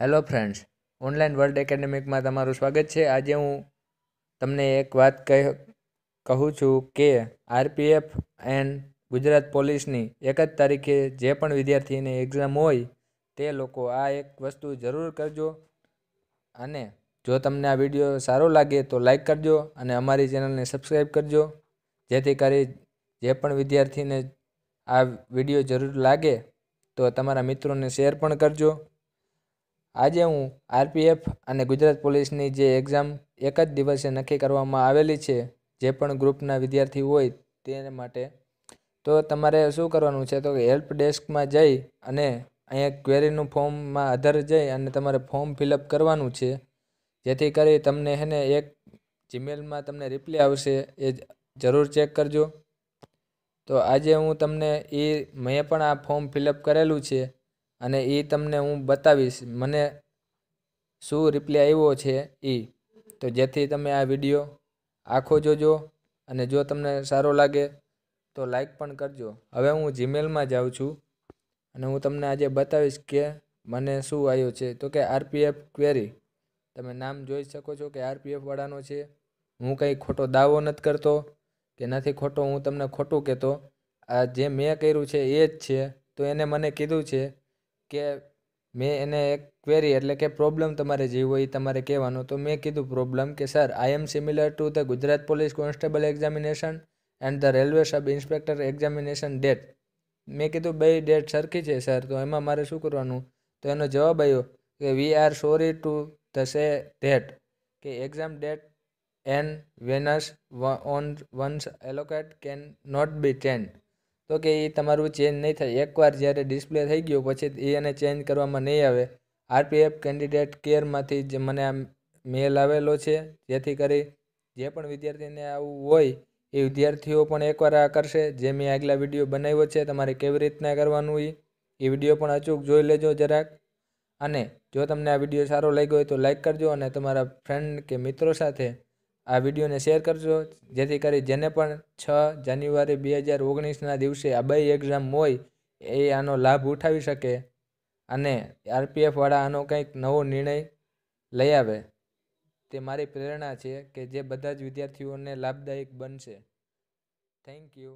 hello friends online world એકેડેમિકમાં તમારું સ્વાગત છે આજે હું તમને એક વાત કહું છું કે આરપીએફ એન્ડ ગુજરાત પોલીસની એક જ તારીખે જે પણ વિદ્યાર્થીને એક્ઝામ હોય તે લોકો આ એક વસ્તુ જરૂર કરજો અને જો તમને આ વિડીયો સારો લાગે તો લાઈક કરજો અને અમારી ચેનલને સબસ્ક્રાઈબ કરજો જેથી કરી જે પણ વિદ્યાર્થીને આ વિડીયો જરૂર લાગે તો તમારા મિત્રોને શેર પણ કરજો આજે હું આરપીએફ અને ગુજરાત પોલીસની જે એક્ઝામ એક જ દિવસે નક્કી કરવામાં આવેલી છે જે પણ ગ્રુપના વિદ્યાર્થી હોય તે માટે તો તમારે શું કરવાનું છે તો હેલ્પ ડેસ્કમાં જઈ અને અહીંયા ક્વેરીનું ફોર્મમાં આધાર જઈ અને તમારે ફોર્મ ફિલઅપ કરવાનું છે જેથી કરી તમને હેને એક જીમેલમાં તમને રિપ્લે આવશે એ જરૂર ચેક કરજો તો આજે હું તમને એ મેં પણ આ ફોર્મ ફિલઅપ કરેલું છે અને એ તમને હું બતાવીશ મને શું રિપ્લાય આવ્યો છે એ તો જેથી તમે આ વિડીયો આખો જોજો અને જો તમને સારો લાગે તો લાઈક પણ કરજો હવે હું જીમેલમાં જાઉં છું અને હું તમને આજે બતાવીશ કે મને શું આવ્યો છે તો કે આરપીએફ ક્વેરી તમે નામ જોઈ શકો છો કે આરપીએફવાળાનો છે હું કંઈ ખોટો દાવો નથી કરતો કે નથી ખોટો હું તમને ખોટું કહેતો આ જે મેં કર્યું છે એ જ છે તો એને મને કીધું છે કે મેં એને એક ક્વેરી એટલે કે પ્રોબ્લેમ તમારે જે હોય એ તમારે કહેવાનો તો મેં કીધું પ્રોબ્લેમ કે sir I am similar to the Gujarat police constable examination and the railway sub inspector examination date મેં કીધું બે ડેટ સરખી છે સર તો એમાં મારે શું કરવાનું તો એનો જવાબ આવ્યો કે we are sorry to the say date કે exam date and venues on once allocate can not be change તો કે એ તમારું ચેન્જ નહીં થાય એકવાર જ્યારે ડિસ્પ્લે થઈ ગયું પછી એને ચેન્જ કરવામાં નહીં આવે આરપીએફ કેન્ડિડેટ કેરમાંથી જે મને આ મેલ આવેલો છે જેથી કરી જે પણ વિદ્યાર્થીને આવું હોય એ વિદ્યાર્થીઓ પણ એકવાર આ કરશે જે મેં આગલા વિડીયો બનાવ્યો છે તમારે કેવી રીતના કરવાનું એ એ વિડીયો પણ અચૂક જોઈ લેજો જરાક અને જો તમને આ વિડીયો સારો લાગ્યો હોય તો લાઇક કરજો અને તમારા ફ્રેન્ડ કે મિત્રો સાથે આ વિડીયોને શેર કરજો જેથી કરી જેને પણ છ જાન્યુઆરી બે હજાર ઓગણીસના દિવસે આ બે એક્ઝામ હોય એ આનો લાભ ઉઠાવી શકે અને આરપીએફવાળા આનો કંઈક નવો નિર્ણય લઈ આવે તે મારી પ્રેરણા છે કે જે બધા જ વિદ્યાર્થીઓને લાભદાયક બનશે થેન્ક યુ